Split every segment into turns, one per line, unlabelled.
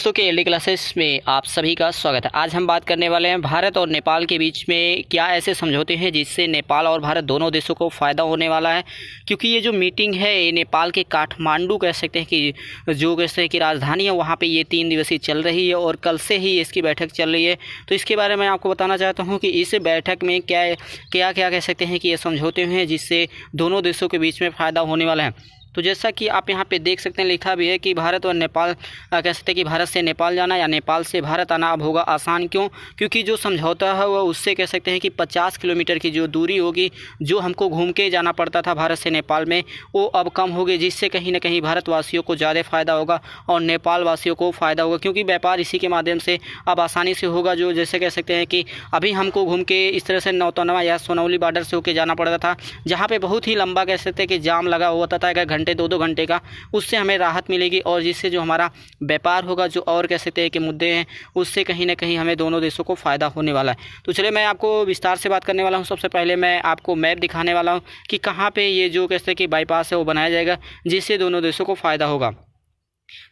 दोस्तों के L classes में आप सभी का स्वागत है आज हम बात करने वाले हैं भारत और नेपाल के बीच में क्या ऐसे समझौते हैं जिससे नेपाल और भारत दोनों देशों को फ़ायदा होने वाला है क्योंकि ये जो मीटिंग है ये नेपाल के काठमांडू कह सकते हैं कि जो कह सकते हैं कि राजधानी है वहाँ पर ये तीन दिवसीय चल रही है और कल से ही इसकी बैठक चल रही है तो इसके बारे में आपको बताना चाहता हूँ कि इस बैठक में क्या क्या क्या कह सकते हैं कि ये समझौते हैं जिससे दोनों देशों के बीच में फ़ायदा होने वाला है तो जैसा कि आप यहाँ पे देख सकते हैं लिखा भी है कि भारत और नेपाल कह सकते हैं कि भारत से नेपाल जाना या नेपाल से भारत आना अब होगा आसान क्यों क्योंकि जो समझौता है वह उससे कह सकते हैं कि पचास किलोमीटर की जो दूरी होगी जो हमको घूम के जाना पड़ता था भारत से नेपाल में वो अब कम होगी जिससे कहीं ना कहीं भारतवासियों को ज़्यादा फ़ायदा होगा और नेपाल वासियों को फ़ायदा होगा क्योंकि व्यापार इसी के माध्यम से अब आसानी से होगा जो जैसे कह सकते हैं कि अभी हमको घूम के इस तरह से नौतनवा या सोनौली बॉर्डर से होकर जाना पड़ता था जहाँ पर बहुत ही लंबा कह सकते हैं कि जाम लगा हुआ था अगर घंटे दो दो घंटे का उससे हमें राहत मिलेगी और जिससे जो हमारा व्यापार होगा जो और कह सकते हैं कि मुद्दे हैं उससे कहीं ना कहीं हमें दोनों देशों को फ़ायदा होने वाला है तो चलिए मैं आपको विस्तार से बात करने वाला हूँ सबसे पहले मैं आपको मैप दिखाने वाला हूँ कि कहाँ पर ये जो कह सकते कि बाईपास है वो बनाया जाएगा जिससे दोनों देशों को फ़ायदा होगा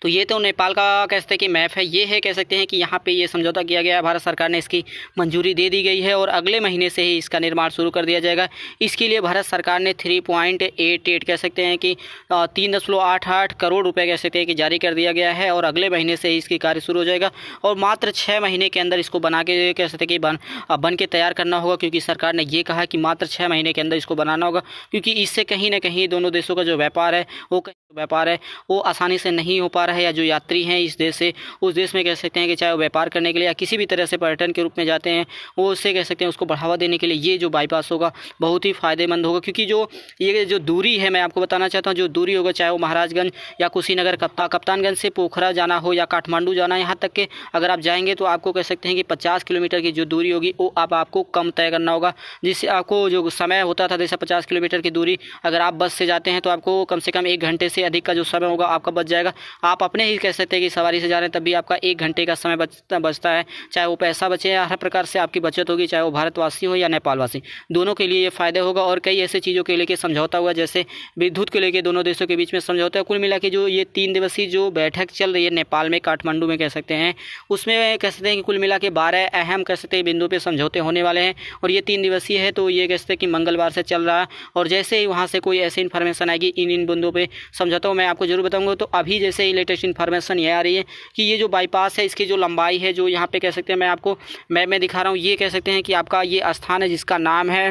तो ये तो नेपाल का कह सकते हैं कि मैप है ये है कह सकते हैं कि यहाँ पे ये समझौता किया गया है भारत सरकार ने इसकी मंजूरी दे दी गई है और अगले महीने से ही इसका निर्माण शुरू कर दिया जाएगा इसके लिए भारत सरकार ने थ्री पॉइंट एट एट कह सकते हैं कि तीन दशमलव आठ आठ करोड़ रुपये कह सकते हैं कि जारी कर दिया गया है और अगले महीने से ही इसकी कार्य शुरू हो जाएगा और मात्र छः महीने के अंदर इसको बना के कह सकते हैं कि बन बन के तैयार करना होगा क्योंकि सरकार ने ये कहा कि मात्र छः महीने के अंदर इसको बनाना होगा क्योंकि इससे कहीं ना कहीं दोनों देशों का जो व्यापार है वो व्यापार है वो आसानी से नहीं हो हो पा रहा है या जो यात्री हैं इस देश से उस देश में कह सकते हैं कि चाहे वो व्यापार करने के लिए या किसी भी तरह से पर्यटन के रूप में जाते हैं वो उससे कह सकते हैं उसको बढ़ावा देने के लिए ये जो बाईपास होगा बहुत ही फ़ायदेमंद होगा क्योंकि जो ये जो दूरी है मैं आपको बताना चाहता हूँ जो दूरी होगा चाहे वो महाराजगंज या कुशीनगर कप्ता कप्तानगंज से पोखरा जाना हो या काठमांडू जाना यहाँ तक के अगर आप जाएंगे तो आपको कह सकते हैं कि पचास किलोमीटर की जो दूरी होगी वो आप आपको कम तय करना होगा जिससे आपको जो समय होता था जैसे पचास किलोमीटर की दूरी अगर आप बस से जाते हैं तो आपको कम से कम एक घंटे से अधिक का जो समय होगा आपका बच जाएगा आप अपने ही कह सकते हैं कि सवारी से जा रहे हैं तब भी आपका एक घंटे का समय बचता बचता है चाहे वो पैसा बचे या हर प्रकार से आपकी बचत होगी चाहे वो भारतवासी हो या नेपालवासी दोनों के लिए ये फ़ायदे होगा और कई ऐसे चीज़ों के लेकर समझौता हुआ जैसे विद्युत को लेकर दोनों देशों के बीच में समझौता कुल मिला के जो ये तीन दिवसीय जो बैठक चल रही है नेपाल में काठमांडू में कह सकते हैं उसमें कह सकते हैं कि कुल मिला के बारह अहम कह सकते हैं बिंदु पर समझौते होने वाले हैं और ये तीन दिवसीय है तो ये कह सकते हैं कि मंगलवार से चल रहा है और जैसे ही वहाँ से कोई ऐसी इन्फॉर्मेशन आएगी इन इन बिंदुओं पर समझौता मैं आपको जरूर बताऊँगा तो अभी जैसे ही लेटेस्ट इन्फॉर्मेशन ये आ रही है कि ये जो बाईपास है इसकी जो लंबाई है जो यहाँ पे कह सकते हैं मैं आपको मैप में दिखा रहा हूँ ये कह सकते हैं कि आपका ये स्थान है जिसका नाम है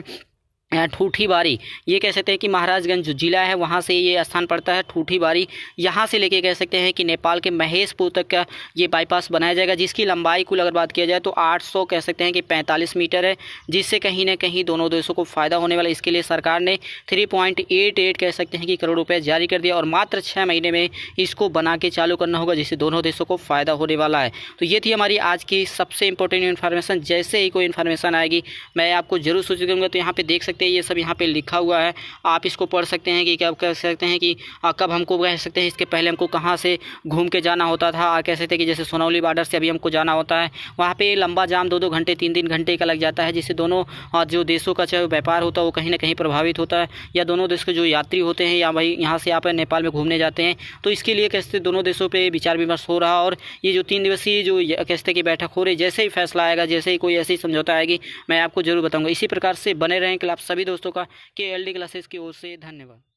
ठूठी बारी ये कह सकते हैं कि महाराजगंज जिला है वहाँ से ये स्थान पड़ता है ठूठी बारी यहाँ से लेके कह सकते हैं कि नेपाल के महेशपुर तक का ये बाईपास बनाया जाएगा जिसकी लंबाई कुल अगर बात किया जाए तो 800 कह सकते हैं कि 45 मीटर है जिससे कहीं ना कहीं दोनों देशों को फ़ायदा होने वाला इसके लिए सरकार ने थ्री कह सकते हैं कि करोड़ रुपये जारी कर दिया और मात्र छः महीने में इसको बना के चालू करना होगा जिससे दोनों देशों को फ़ायदा होने वाला है तो ये थी हमारी आज की सबसे इंपॉर्टेंट इन्फॉर्मेशन जैसे ही कोई इन्फॉर्मेशन आएगी मैं आपको जरूर सूचित करूँगा तो यहाँ पर देख सकते सकते हैं ये सब यहाँ पे लिखा हुआ है आप इसको पढ़ सकते हैं कि कब कह सकते हैं कि कब हमको कह सकते हैं इसके पहले हमको कहाँ से घूम के जाना होता था कह सकते हैं कि जैसे सोनौली बॉर्डर से अभी हमको जाना होता है वहाँ पर लंबा जाम दो दो घंटे तीन तीन घंटे का लग जाता है जिससे दोनों जो देशों का चाहे व्यापार होता है वो कहीं ना कहीं प्रभावित होता है या दोनों देश के जो यात्री होते हैं या भाई यहाँ से आप नेपाल में घूमने जाते हैं तो इसके लिए कैसे दोनों देशों पर विचार विमर्श हो रहा और ये जो तीन दिवसीय जो कैसे की बैठक हो रही जैसे ही फैसला आएगा जैसे ही कोई ऐसी समझौता आएगी मैं आपको जरूर बताऊँगा इसी प्रकार से बने रहें क्लब सभी दोस्तों का के एल डी क्लासेस की ओर से धन्यवाद